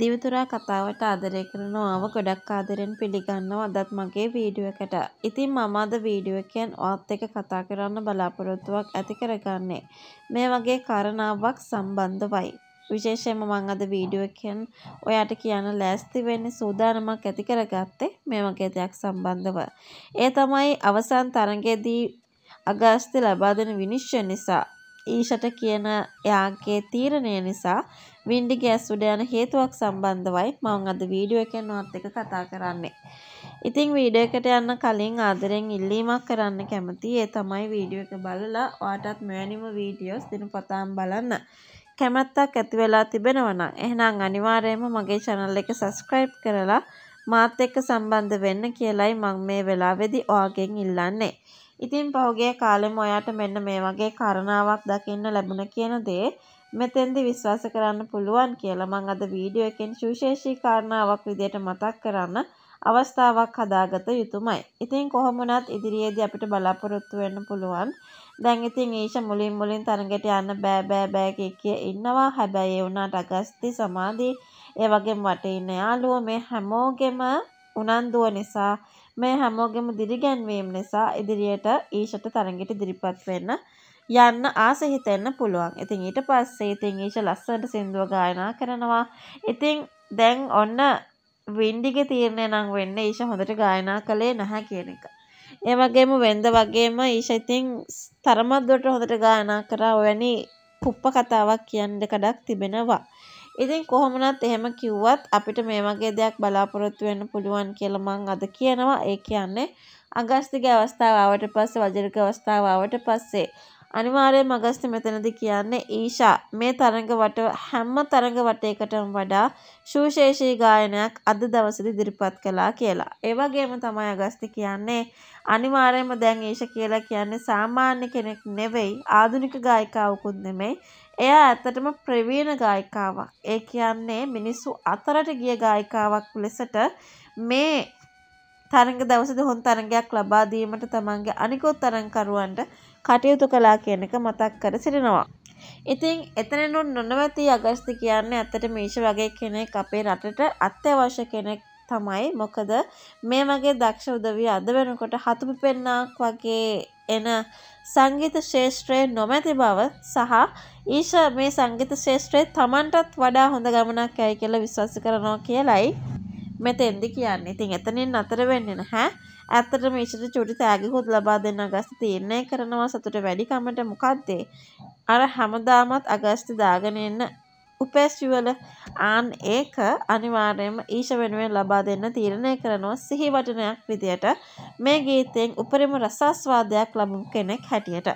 දිවිතුරා කතාවට ආදරය කරනවාව ගොඩක් ආදරෙන් පිළිගන්නවා අදත් මගේ වීඩියෝ එකට. ඉතින් මම අද වීඩියෝ එකෙන් ඔයත් එක්ක කතා කරන්න බලාපොරොත්තුවක් ඇති කරගන්නේ. මේ වගේ කාරණාවක් සම්බන්ධවයි. විශේෂයෙන්ම මම අද වීඩියෝ එකෙන් ඔයාට කියන්න ලෑස්ති වෙන්නේ සූදානමක් ඇති කරගත්තේ මේ වගේ දෙයක් සම්බන්ධව. ඒ තමයි අවසන් තරඟයේදී අගස්ති ලබා දෙන විනිශ්චය නිසා ඊෂට කියන එයාගේ තීරණය නිසා වින්ඩිගේ ඇසුඩ යන හේතුවක් සම්බන්ධවයි මම අද වීඩියෝ එකෙන් ඔත් එක කතා කරන්නේ. ඉතින් වීඩියෝ එකට යන්න කලින් ආදරෙන් ඉල්ලීමක් කරන්න කැමතියි. ඒ තමයි වීඩියෝ එක බලලා ඔයාටත් මෙවැනිම වීඩියෝස් දිනපතාම බලන්න. කැමැත්තක් ඇති වෙලා තිබෙනවා නම් එහෙනම් අනිවාර්යයෙන්ම මගේ channel එක subscribe කරලා මාත් එක්ක සම්බන්ධ වෙන්න කියලයි මම මේ වෙලාවේදී ඔයාගෙන් ඉල්ලන්නේ. ඉතින් පහුගිය කාලෙම ඔයාට මෙන්න මේ වගේ කරණාවක් දකින්න ලැබුණ කියන දේ මෙතෙන්දි විශ්වාස කරන්න පුළුවන් කියලා මං අද වීඩියෝ එකෙන් සුවිශේෂී කාරණාවක් විදියට මතක් කරන්න අවස්ථාවක් හදාගත යුතුමයි. ඉතින් කොහොම වුණත් ඉදිරියේදී අපිට බලාපොරොත්තු වෙන්න පුළුවන්. දැන් ඉතින් ඊෂ මුලින් මුලින් තරඟයට යන්න බෑ බෑ බෑ කිය ඉන්නවා. හැබැයි ඒ වුණාට අගස්ති සමාධි ඒ වගේම වටේ ඉන්න යාළුවෝ මේ හැමෝගෙම උනන්දුව නිසා මේ හැමෝගෙම දිරිගැන්වීම නිසා ඉදිරියට ඊෂට තරගෙට ඉදිරිපත් වෙන්න යන්න ආස හිතෙන්න පුළුවන්. ඉතින් ඊට පස්සේ ඉතින් ඊෂ ලස්සනට සින්දුව ගායනා කරනවා. ඉතින් දැන් ඔන්න වින්ඩිගේ තීරණය නම් වෙන්නේ ඊෂ හොඳට ගායනා කළේ නැහැ කියන එක. ඒ වගේම වෙන්ද වගේම ඊෂ ඉතින් තරමක් දුරට හොඳට ගායනා කරා. ඔවැනි කුප්ප කතාවක් කියන්න කඩක් තිබෙනවා. ඉතින් කොහොමනත් එහෙම කිව්වත් අපිට මේ වගේ දෙයක් බලාපොරොත්තු වෙන්න පුළුවන් කියලා මං අද කියනවා. ඒ කියන්නේ අගස්තිගේ අවස්ථාව ආවට පස්සේ වජිරක අවස්ථාව ආවට පස්සේ අනිවාර්යෙන් මගස්ති මෙතනදි කියන්නේ ඊෂා මේ තරඟ වට හැම තරඟ වටයකටම වඩා සුවිශේෂී ගායනයක් අද දවසේදී ඉදිරිපත් කළා කියලා. ඒ වගේම තමයි අගස්ති කියන්නේ අනිවාර්යයෙන්ම දැන් ඊෂා කියලා කියන්නේ සාමාන්‍ය කෙනෙක් නෙවෙයි ආධුනික ගායිකාවකුත් නෙමෙයි. එයා ඇත්තටම ප්‍රවීණ ගායිකාවක්. ඒ කියන්නේ මිනිස්සු අතරට ගිය ගායිකාවක් ලෙසට මේ තරග දවසද හොන් තරගයක් ලබා දීමට තමන්ගේ අනිකොත් තරංකරුවන්ට කටයුතු කලා කියනක මතක් කර සිටිනවා. ඉතින් එතනනුන් නොනවැති අගස්ති කියන්නේ ඇතට මේෂ වගේ කෙනෙක් අපේ රටට අත්‍යවශ්‍ය කෙනෙක් තමයි මොකද මේ වගේ දක්ෂ උදවී අද වෙනකොට හතුපි පෙන්නක් වගේ එන සංගීත ශේෂත්‍රයේ නොමැති බව සහ ඊශ මේ සංගීත ශේෂත්‍රයේ තමන්ටත් වඩා හොඳ ගමනක් ඇයි කියලා විශ්වාස කරනවා කියලයි මෙතෙන්දි කියන්නේ ඉතින් එතනින් අතර වෙන්නේ නැහැ ඇත්තට මේෂට චුටි තෑගිකුත් ලබා දෙන්න අගස්ති තීරණය කරනවා සතුට වැඩි කමට මොකද්ද අර හැමදාමත් අගස්ති දාගෙන එන්න උපේස්වල ආන් ඒක අනිවාර්යයෙන්ම ඊශ වෙනුවෙන් ලබා දෙන්න තීරණය කරනවා සිහි වටනයක් විදියට මේ ගීතයෙන් උපරිම රසාස්වාදයක් ලබමු කෙනෙක් හැටියට